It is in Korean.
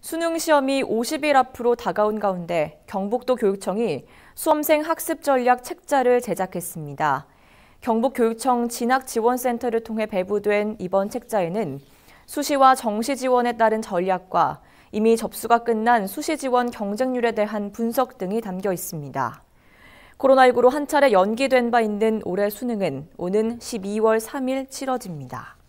수능 시험이 50일 앞으로 다가온 가운데 경북도 교육청이 수험생 학습 전략 책자를 제작했습니다. 경북교육청 진학지원센터를 통해 배부된 이번 책자에는 수시와 정시 지원에 따른 전략과 이미 접수가 끝난 수시 지원 경쟁률에 대한 분석 등이 담겨 있습니다. 코로나19로 한 차례 연기된 바 있는 올해 수능은 오는 12월 3일 치러집니다.